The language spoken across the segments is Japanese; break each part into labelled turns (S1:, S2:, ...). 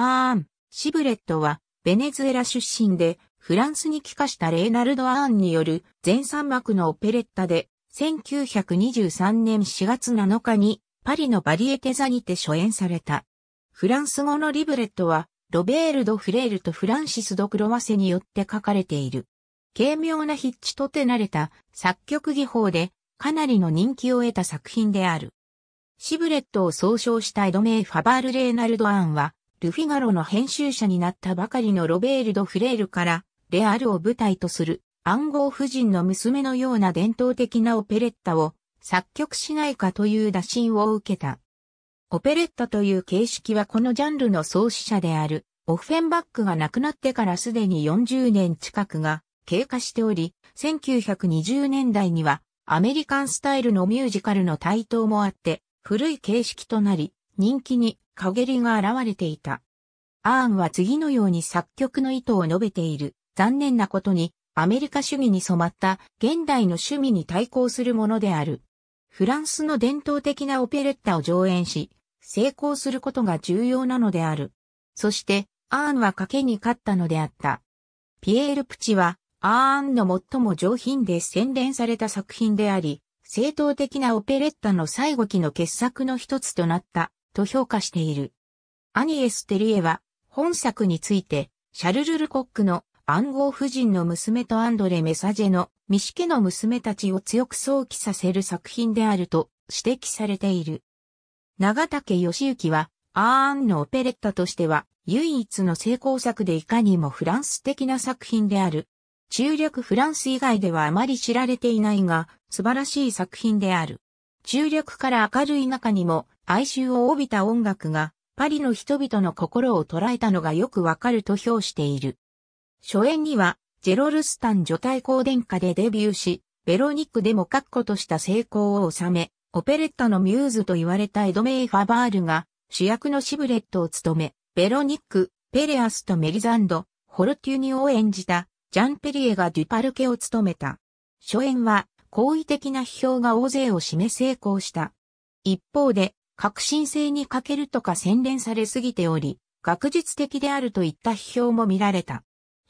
S1: アーン・シブレットは、ベネズエラ出身で、フランスに帰化したレーナルド・アーンによる全3幕のオペレッタで、1923年4月7日にパリのバリエテザにて初演された。フランス語のリブレットは、ロベール・ド・フレールとフランシス・ド・クロワセによって書かれている。軽妙な筆致と手慣れた作曲技法で、かなりの人気を得た作品である。シブレットを総称したエドメイ・ファバール・レーナルド・アーンは、ルフィガロの編集者になったばかりのロベール・ド・フレールから、レアルを舞台とする暗号夫人の娘のような伝統的なオペレッタを作曲しないかという打診を受けた。オペレッタという形式はこのジャンルの創始者であるオフェンバックが亡くなってからすでに40年近くが経過しており、1920年代にはアメリカンスタイルのミュージカルの台頭もあって古い形式となり、人気に陰りが現れていた。アーンは次のように作曲の意図を述べている。残念なことに、アメリカ主義に染まった現代の趣味に対抗するものである。フランスの伝統的なオペレッタを上演し、成功することが重要なのである。そして、アーンは賭けに勝ったのであった。ピエール・プチは、アーンの最も上品で洗練された作品であり、正当的なオペレッタの最後期の傑作の一つとなった。と評価している。アニエス・テリエは、本作について、シャルル・ルコックの暗号夫人の娘とアンドレ・メサジェのミシケの娘たちを強く想起させる作品であると指摘されている。長竹義行は、アーンのオペレッタとしては、唯一の成功作でいかにもフランス的な作品である。中略フランス以外ではあまり知られていないが、素晴らしい作品である。中略から明るい中にも哀愁を帯びた音楽がパリの人々の心を捉えたのがよくわかると評している。初演にはジェロルスタン女体光殿下でデビューし、ベロニックでも確固とした成功を収め、オペレッタのミューズと言われたエドメイ・ファバールが主役のシブレットを務め、ベロニック、ペレアスとメリザンド、ホルテュニオを演じたジャンペリエがデュパルケを務めた。初演は好意的な批評が大勢を占め成功した。一方で、革新性に欠けるとか洗練されすぎており、学術的であるといった批評も見られた。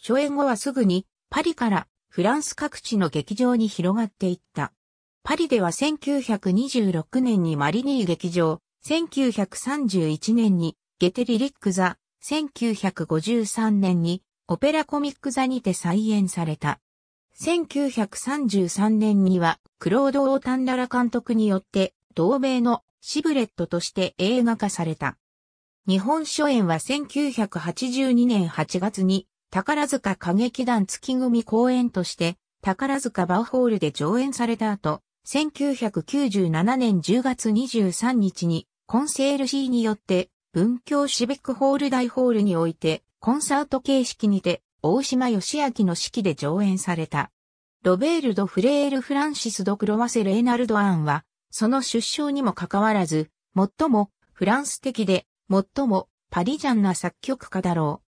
S1: 初演後はすぐに、パリからフランス各地の劇場に広がっていった。パリでは1926年にマリニー劇場、1931年にゲテリリック座、1953年にオペラコミック座にて再演された。1933年には、クロード・オータンダラ監督によって、同名のシブレットとして映画化された。日本初演は1982年8月に、宝塚歌劇団月組公演として、宝塚バウホールで上演された後、1997年10月23日に、コンセール C によって、文京シビックホール大ホールにおいて、コンサート形式にて、大島義明の指揮で上演された。ロベール・ド・フレール・フランシス・ド・クロワセ・レエナルド・アンは、その出生にもかかわらず、最もフランス的で、最もパリジャンな作曲家だろう。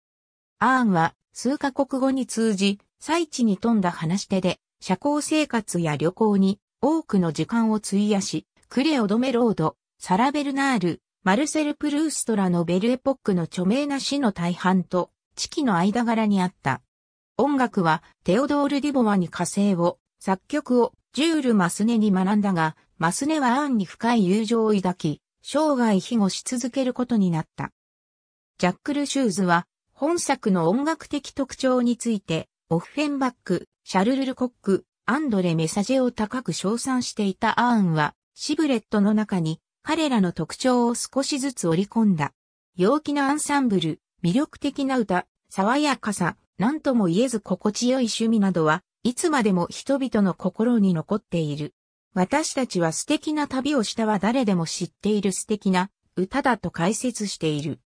S1: アーンは数カ国語に通じ、最地に富んだ話し手で、社交生活や旅行に多くの時間を費やし、クレオドメロード、サラベルナール、マルセル・プルーストラのベルエポックの著名な詩の大半と、地期の間柄にあった。音楽はテオドール・ディボワに火星を、作曲をジュール・マスネに学んだが、マスネはアンに深い友情を抱き、生涯庇護し続けることになった。ジャックル・シューズは、本作の音楽的特徴について、オフフェンバック、シャルルル・コック、アンドレ・メサジェを高く称賛していたアーンは、シブレットの中に彼らの特徴を少しずつ織り込んだ。陽気なアンサンブル、魅力的な歌、爽やかさ、何とも言えず心地よい趣味などは、いつまでも人々の心に残っている。私たちは素敵な旅をしたは誰でも知っている素敵な歌だと解説している。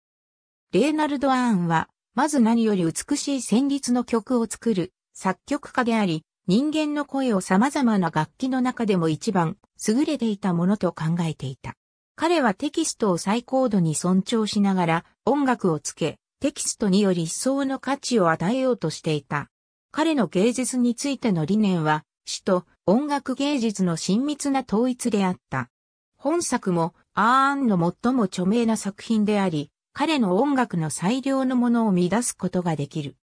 S1: レーナルド・アーンは、まず何より美しい旋律の曲を作る作曲家であり、人間の声を様々な楽器の中でも一番優れていたものと考えていた。彼はテキストを最高度に尊重しながら音楽をつけ、テキストにより一層の価値を与えようとしていた。彼の芸術についての理念は、詩と音楽芸術の親密な統一であった。本作も、アーンの最も著名な作品であり、彼の音楽の最良のものを見出すことができる。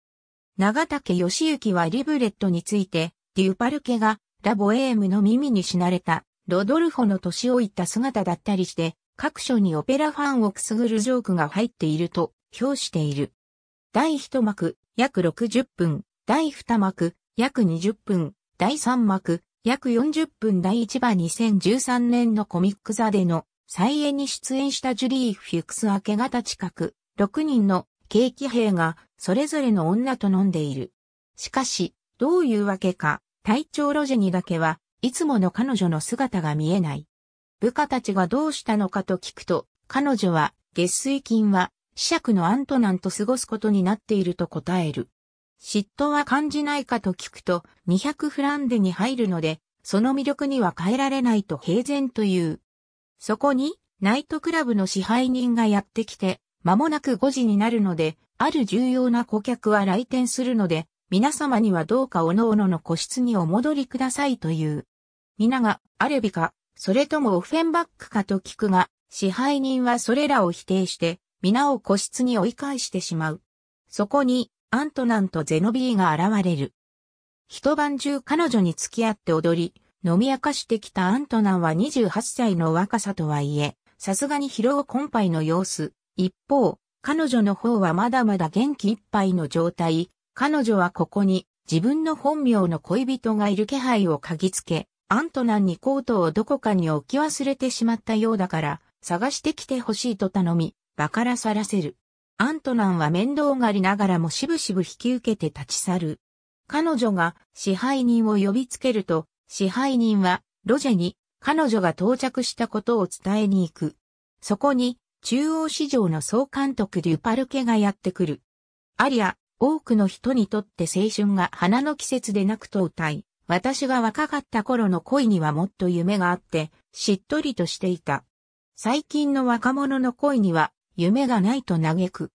S1: 長竹義行はリブレットについて、デュパルケがラボエームの耳に死なれた、ロドルフォの年老いた姿だったりして、各所にオペラファンをくすぐるジョークが入っていると表している。第一幕、約60分、第二幕、約20分、第三幕、約40分第一話2013年のコミック座での再演に出演したジュリー・フィクス明け方近く、6人の景気兵がそれぞれの女と飲んでいる。しかし、どういうわけか、隊長ロジェにだけはいつもの彼女の姿が見えない。部下たちがどうしたのかと聞くと、彼女は月水金は爵のアントナンと過ごすことになっていると答える。嫉妬は感じないかと聞くと200フランデに入るので、その魅力には変えられないと平然という。そこに、ナイトクラブの支配人がやってきて、間もなく5時になるので、ある重要な顧客は来店するので、皆様にはどうかおのおのの個室にお戻りくださいという。皆が、アレビか、それともオフェンバックかと聞くが、支配人はそれらを否定して、皆を個室に追い返してしまう。そこに、アントナンとゼノビーが現れる。一晩中彼女に付き合って踊り、飲み明かしてきたアントナンは28歳の若さとはいえ、さすがに疲労困憊の様子。一方、彼女の方はまだまだ元気いっぱいの状態。彼女はここに自分の本名の恋人がいる気配を嗅ぎつけ、アントナンにコートをどこかに置き忘れてしまったようだから、探してきてほしいと頼み、馬から去らせる。アントナンは面倒がりながらもしぶしぶ引き受けて立ち去る。彼女が支配人を呼びつけると、支配人はロジェに彼女が到着したことを伝えに行く。そこに中央市場の総監督デュパルケがやってくる。アリア、多くの人にとって青春が花の季節でなくと歌い、私が若かった頃の恋にはもっと夢があって、しっとりとしていた。最近の若者の恋には夢がないと嘆く。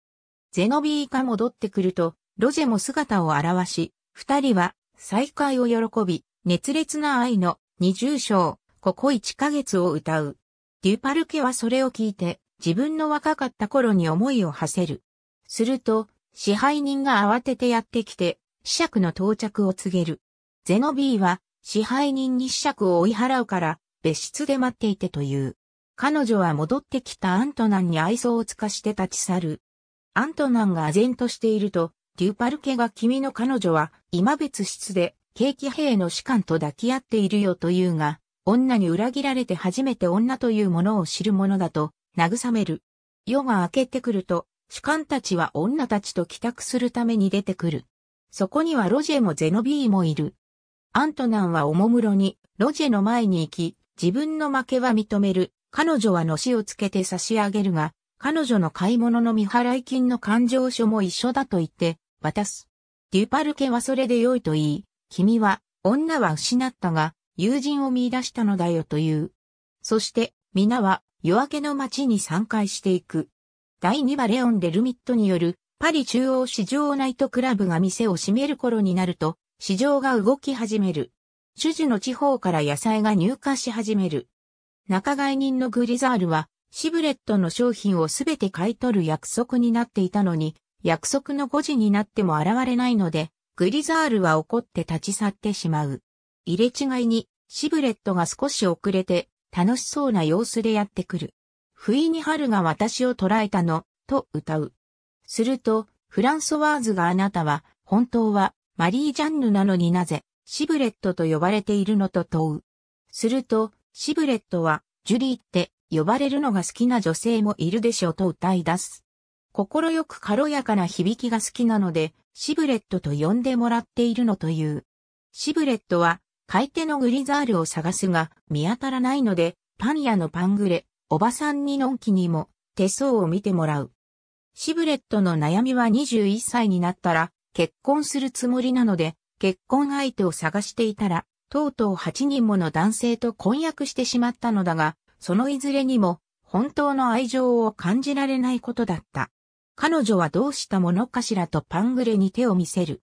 S1: ゼノビーが戻ってくると、ロジェも姿を現し、二人は再会を喜び、熱烈な愛の二重章、ここ一ヶ月を歌う。デュパルケはそれを聞いて、自分の若かった頃に思いを馳せる。すると、支配人が慌ててやってきて、死尺の到着を告げる。ゼノビーは、支配人に死尺を追い払うから、別室で待っていてという。彼女は戻ってきたアントナンに愛想を尽かして立ち去る。アントナンが唖然としていると、デュパルケが君の彼女は今別室で景気兵の士官と抱き合っているよと言うが、女に裏切られて初めて女というものを知るものだと慰める。夜が明けてくると、士官たちは女たちと帰宅するために出てくる。そこにはロジェもゼノビーもいる。アントナンはおもむろに、ロジェの前に行き、自分の負けは認める、彼女はのしをつけて差し上げるが、彼女の買い物の未払い金の勘定書も一緒だと言って、渡す。デュパルケはそれで良いと言い、君は、女は失ったが、友人を見出したのだよという。そして、皆は、夜明けの街に散加していく。第2話レオン・デルミットによる、パリ中央市場ナイトクラブが店を閉める頃になると、市場が動き始める。主事の地方から野菜が入荷し始める。仲買人のグリザールは、シブレットの商品をすべて買い取る約束になっていたのに、約束の5時になっても現れないので、グリザールは怒って立ち去ってしまう。入れ違いに、シブレットが少し遅れて、楽しそうな様子でやってくる。不意に春が私を捕らえたの、と歌う。すると、フランソワーズがあなたは、本当は、マリー・ジャンヌなのになぜ、シブレットと呼ばれているのと問う。すると、シブレットは、ジュリーって呼ばれるのが好きな女性もいるでしょうと歌い出す。心よく軽やかな響きが好きなので、シブレットと呼んでもらっているのという。シブレットは、買い手のグリザールを探すが、見当たらないので、パン屋のパングレ、おばさんにのんきにも、手相を見てもらう。シブレットの悩みは21歳になったら、結婚するつもりなので、結婚相手を探していたら、とうとう8人もの男性と婚約してしまったのだが、そのいずれにも、本当の愛情を感じられないことだった。彼女はどうしたものかしらとパングレに手を見せる。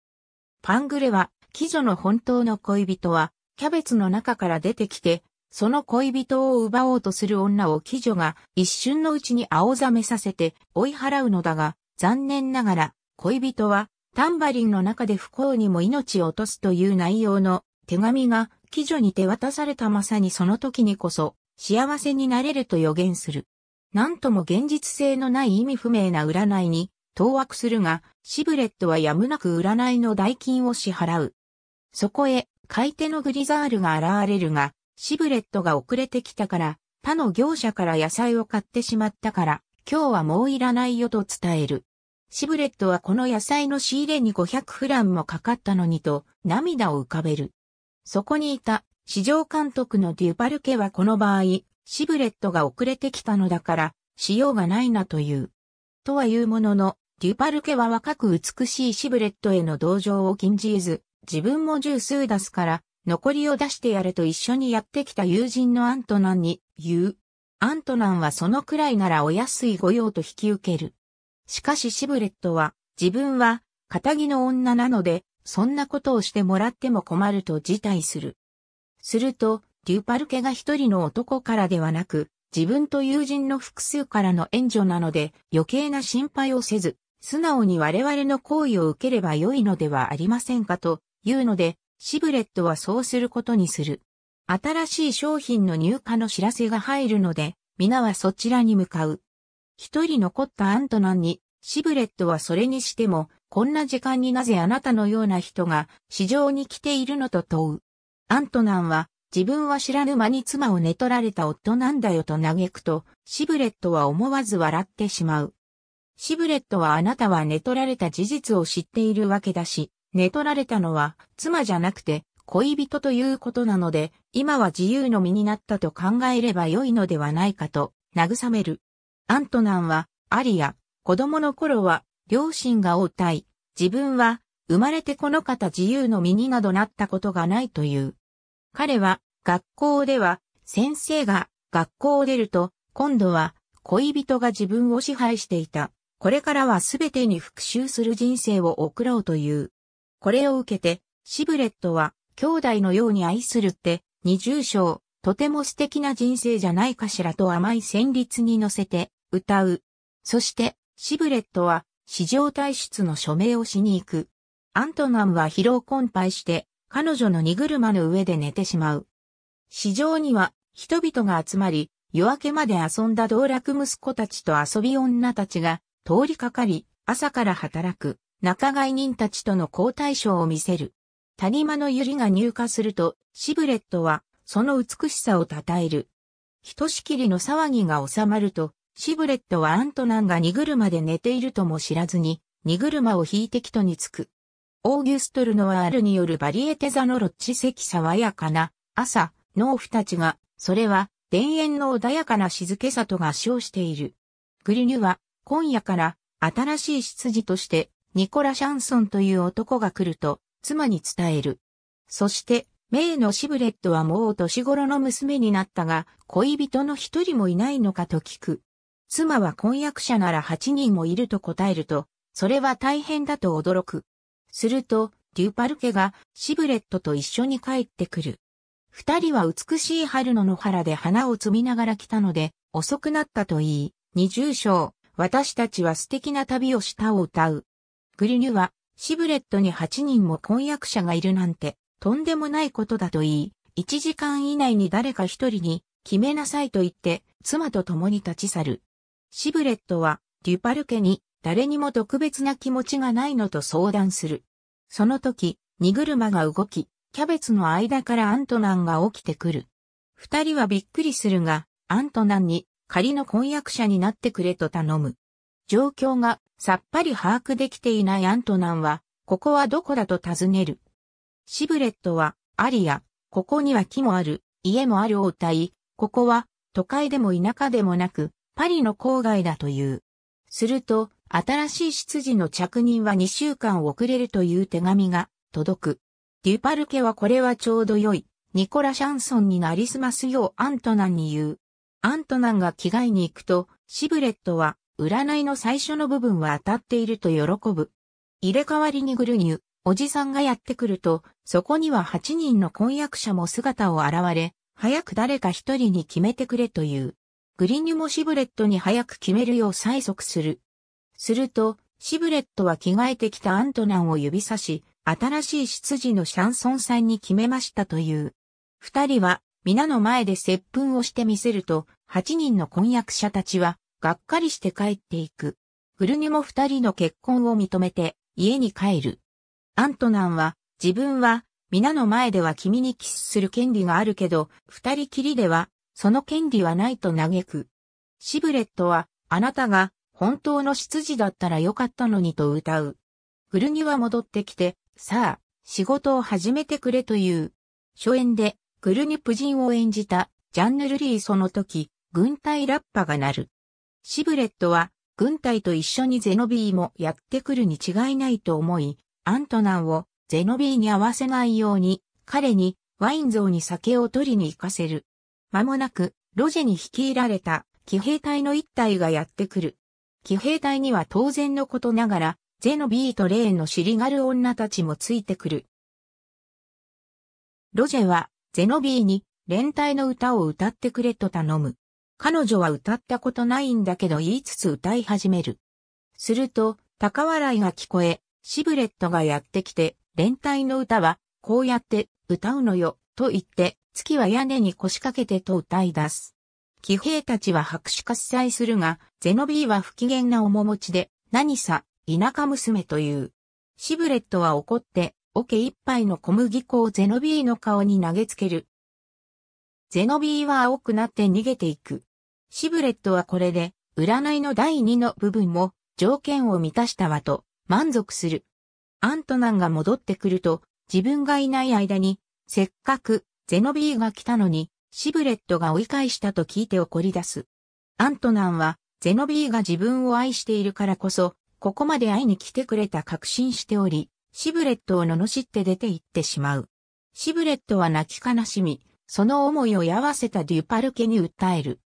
S1: パングレは、貴女の本当の恋人は、キャベツの中から出てきて、その恋人を奪おうとする女を貴女が一瞬のうちに青ざめさせて追い払うのだが、残念ながら恋人はタンバリンの中で不幸にも命を落とすという内容の手紙が貴女に手渡されたまさにその時にこそ幸せになれると予言する。なんとも現実性のない意味不明な占いに当惑するが、シブレットはやむなく占いの代金を支払う。そこへ、買い手のグリザールが現れるが、シブレットが遅れてきたから、他の業者から野菜を買ってしまったから、今日はもういらないよと伝える。シブレットはこの野菜の仕入れに500フランもかかったのにと、涙を浮かべる。そこにいた、市場監督のデュパルケはこの場合、シブレットが遅れてきたのだから、しようがないなという。とは言うものの、デュパルケは若く美しいシブレットへの同情を禁じず、自分も十数出すから、残りを出してやれと一緒にやってきた友人のアントナンに言う。アントナンはそのくらいならお安い御用と引き受ける。しかしシブレットは、自分は、仇の女なので、そんなことをしてもらっても困ると辞退する。すると、デュパルケが一人の男からではなく、自分と友人の複数からの援助なので余計な心配をせず、素直に我々の行為を受ければ良いのではありませんかというので、シブレットはそうすることにする。新しい商品の入荷の知らせが入るので、皆はそちらに向かう。一人残ったアントナンに、シブレットはそれにしても、こんな時間になぜあなたのような人が市場に来ているのと問う。アントナンは、自分は知らぬ間に妻を寝取られた夫なんだよと嘆くと、シブレットは思わず笑ってしまう。シブレットはあなたは寝取られた事実を知っているわけだし、寝取られたのは妻じゃなくて恋人ということなので、今は自由の身になったと考えれば良いのではないかと慰める。アントナンは、アリア、子供の頃は両親が応対、自分は、生まれてこの方自由の身になどなったことがないという。彼は、学校では、先生が、学校を出ると、今度は、恋人が自分を支配していた。これからはすべてに復讐する人生を送ろうという。これを受けて、シブレットは、兄弟のように愛するって、二重章、とても素敵な人生じゃないかしらと甘い旋律に乗せて、歌う。そして、シブレットは、市場退出の署名をしに行く。アントナムは疲労困憊して、彼女の荷車の上で寝てしまう。市場には人々が集まり、夜明けまで遊んだ道楽息子たちと遊び女たちが通りかかり、朝から働く仲買人たちとの交代賞を見せる。谷間の百合が入荷すると、シブレットはその美しさを称える。ひとしきりの騒ぎが収まると、シブレットはアントナンが荷車で寝ているとも知らずに、荷車を引いて人に着く。オーギュストルノワールによるバリエテザのロッチ席爽やかな朝、農夫たちが、それは田園の穏やかな静けさと合唱している。グリニュは今夜から新しい執事としてニコラ・シャンソンという男が来ると妻に伝える。そしてメイのシブレットはもう年頃の娘になったが恋人の一人もいないのかと聞く。妻は婚約者なら8人もいると答えると、それは大変だと驚く。すると、デューパル家がシブレットと一緒に帰ってくる。二人は美しい春の野原で花を摘みながら来たので、遅くなったと言い、二重章、私たちは素敵な旅をしたを歌う。グリニュは、シブレットに8人も婚約者がいるなんて、とんでもないことだと言い、1時間以内に誰か一人に決めなさいと言って、妻と共に立ち去る。シブレットは、デュパル家に、誰にも特別な気持ちがないのと相談する。その時、荷車が動き、キャベツの間からアントナンが起きてくる。二人はびっくりするが、アントナンに仮の婚約者になってくれと頼む。状況がさっぱり把握できていないアントナンは、ここはどこだと尋ねる。シブレットは、アリア、ここには木もある、家もあるを歌い、ここは都会でも田舎でもなく、パリの郊外だという。すると、新しい執事の着任は2週間遅れるという手紙が届く。デュパルケはこれはちょうど良い。ニコラ・シャンソンになりすますようアントナンに言う。アントナンが着替えに行くと、シブレットは、占いの最初の部分は当たっていると喜ぶ。入れ替わりにグルニュ、おじさんがやってくると、そこには8人の婚約者も姿を現れ、早く誰か一人に決めてくれという。グリニュもシブレットに早く決めるよう催促する。すると、シブレットは着替えてきたアントナンを指さし、新しい執事のシャンソンさんに決めましたという。二人は、皆の前で接吻をしてみせると、八人の婚約者たちは、がっかりして帰っていく。グルニュも二人の結婚を認めて、家に帰る。アントナンは、自分は、皆の前では君にキスする権利があるけど、二人きりでは、その権利はないと嘆く。シブレットは、あなたが、本当の執事だったらよかったのにと歌う。グルニは戻ってきて、さあ、仕事を始めてくれという。初演で、グルニプ人を演じた、ジャンヌルリーその時、軍隊ラッパが鳴る。シブレットは、軍隊と一緒にゼノビーもやってくるに違いないと思い、アントナンをゼノビーに合わせないように、彼にワイン像に酒を取りに行かせる。間もなく、ロジェに率いられた騎兵隊の一隊がやってくる。騎兵隊には当然のことながら、ゼノビーとレーンの尻がる女たちもついてくる。ロジェは、ゼノビーに、連帯の歌を歌ってくれと頼む。彼女は歌ったことないんだけど言いつつ歌い始める。すると、高笑いが聞こえ、シブレットがやってきて、連帯の歌は、こうやって歌うのよ、と言って、月は屋根に腰掛けてと歌い出す。騎兵たちは白紙喝采するが、ゼノビーは不機嫌な面持ちで、何さ、田舎娘という。シブレットは怒って、桶一杯の小麦粉をゼノビーの顔に投げつける。ゼノビーは青くなって逃げていく。シブレットはこれで、占いの第二の部分も、条件を満たしたわと、満足する。アントナンが戻ってくると、自分がいない間に、せっかく、ゼノビーが来たのに、シブレットが追い返したと聞いて怒り出す。アントナンは、ゼノビーが自分を愛しているからこそ、ここまで会いに来てくれた確信しており、シブレットを罵って出て行ってしまう。シブレットは泣き悲しみ、その思いをやわせたデュパルケに訴える。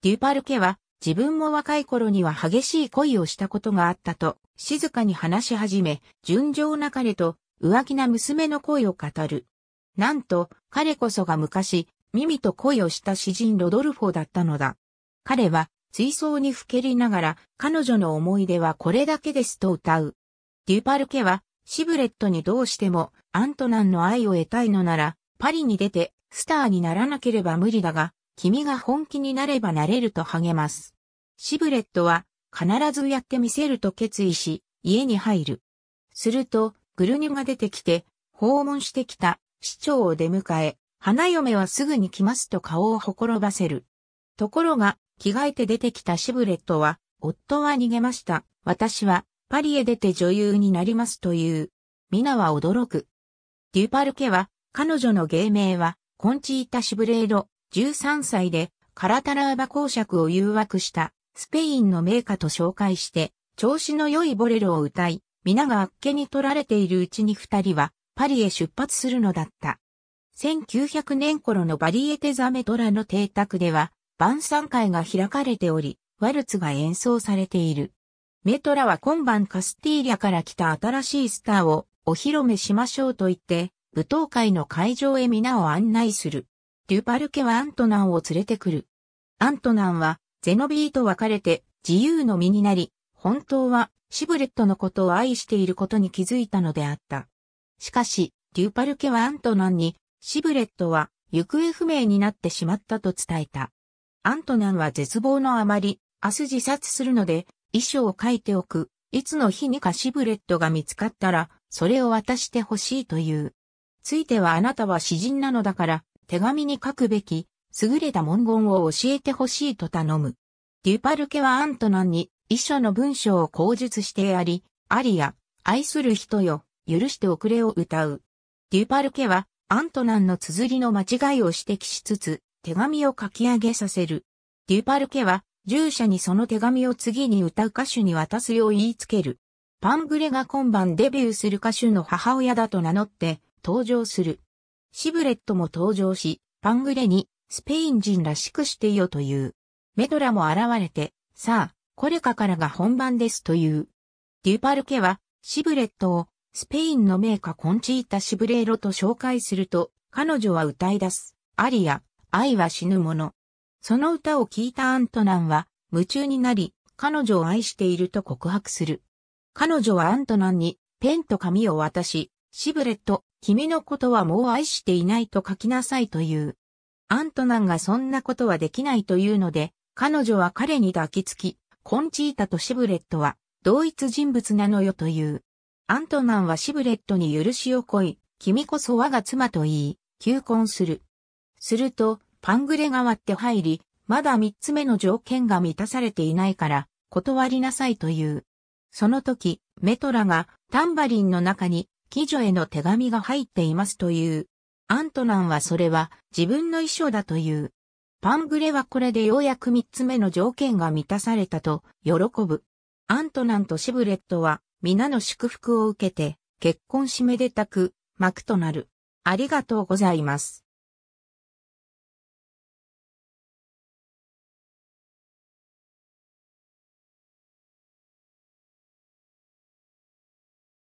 S1: デュパルケは、自分も若い頃には激しい恋をしたことがあったと、静かに話し始め、純情な彼と、浮気な娘の恋を語る。なんと、彼こそが昔、ミミと恋をした詩人ロドルフォだったのだ。彼は、追走にふけりながら、彼女の思い出はこれだけですと歌う。デュパルケは、シブレットにどうしても、アントナンの愛を得たいのなら、パリに出て、スターにならなければ無理だが、君が本気になればなれると励ます。シブレットは、必ずやってみせると決意し、家に入る。すると、グルニュが出てきて、訪問してきた市長を出迎え、花嫁はすぐに来ますと顔をほころばせる。ところが、着替えて出てきたシブレットは、夫は逃げました。私は、パリへ出て女優になりますという。ミナは驚く。デュパルケは、彼女の芸名は、コンチータ・シブレード、13歳で、カラタラーバ公爵を誘惑した、スペインの名家と紹介して、調子の良いボレロを歌い、皆があっけに取られているうちに二人は、パリへ出発するのだった。1900年頃のバリエテザメトラの邸宅では、晩餐会が開かれており、ワルツが演奏されている。メトラは今晩カスティーリャから来た新しいスターをお披露目しましょうと言って、舞踏会の会場へ皆を案内する。デュパルケはアントナンを連れてくる。アントナンは、ゼノビーと別れて自由の身になり、本当はシブレットのことを愛していることに気づいたのであった。しかし、デュパルケはアントナンに、シブレットは行方不明になってしまったと伝えた。アントナンは絶望のあまり、明日自殺するので、遺書を書いておく。いつの日にかシブレットが見つかったら、それを渡してほしいという。ついてはあなたは詩人なのだから、手紙に書くべき、優れた文言を教えてほしいと頼む。デュパルケはアントナンに、遺書の文章を口述してあり、アリア、愛する人よ、許しておくれを歌う。デュパルケは、アントナンの綴りの間違いを指摘しつつ、手紙を書き上げさせる。デュパルケは、従者にその手紙を次に歌う歌手に渡すよう言いつける。パングレが今晩デビューする歌手の母親だと名乗って登場する。シブレットも登場し、パングレにスペイン人らしくしてよという。メドラも現れて、さあ、コレカからが本番ですという。デュパルケはシブレットをスペインの名家コンチータ・シブレーロと紹介すると、彼女は歌い出す。アリア、愛は死ぬもの。その歌を聴いたアントナンは、夢中になり、彼女を愛していると告白する。彼女はアントナンに、ペンと紙を渡し、シブレット、君のことはもう愛していないと書きなさいという。アントナンがそんなことはできないというので、彼女は彼に抱きつき、コンチータとシブレットは同一人物なのよという。アントナンはシブレットに許しをこい、君こそ我が妻と言い、求婚する。すると、パングレが割って入り、まだ三つ目の条件が満たされていないから、断りなさいという。その時、メトラがタンバリンの中に、貴女への手紙が入っていますという。アントナンはそれは自分の衣装だという。パングレはこれでようやく三つ目の条件が満たされたと喜ぶ。アントナンとシブレットは皆の祝福を受けて、結婚しめでたく、幕となる。ありがとうございます。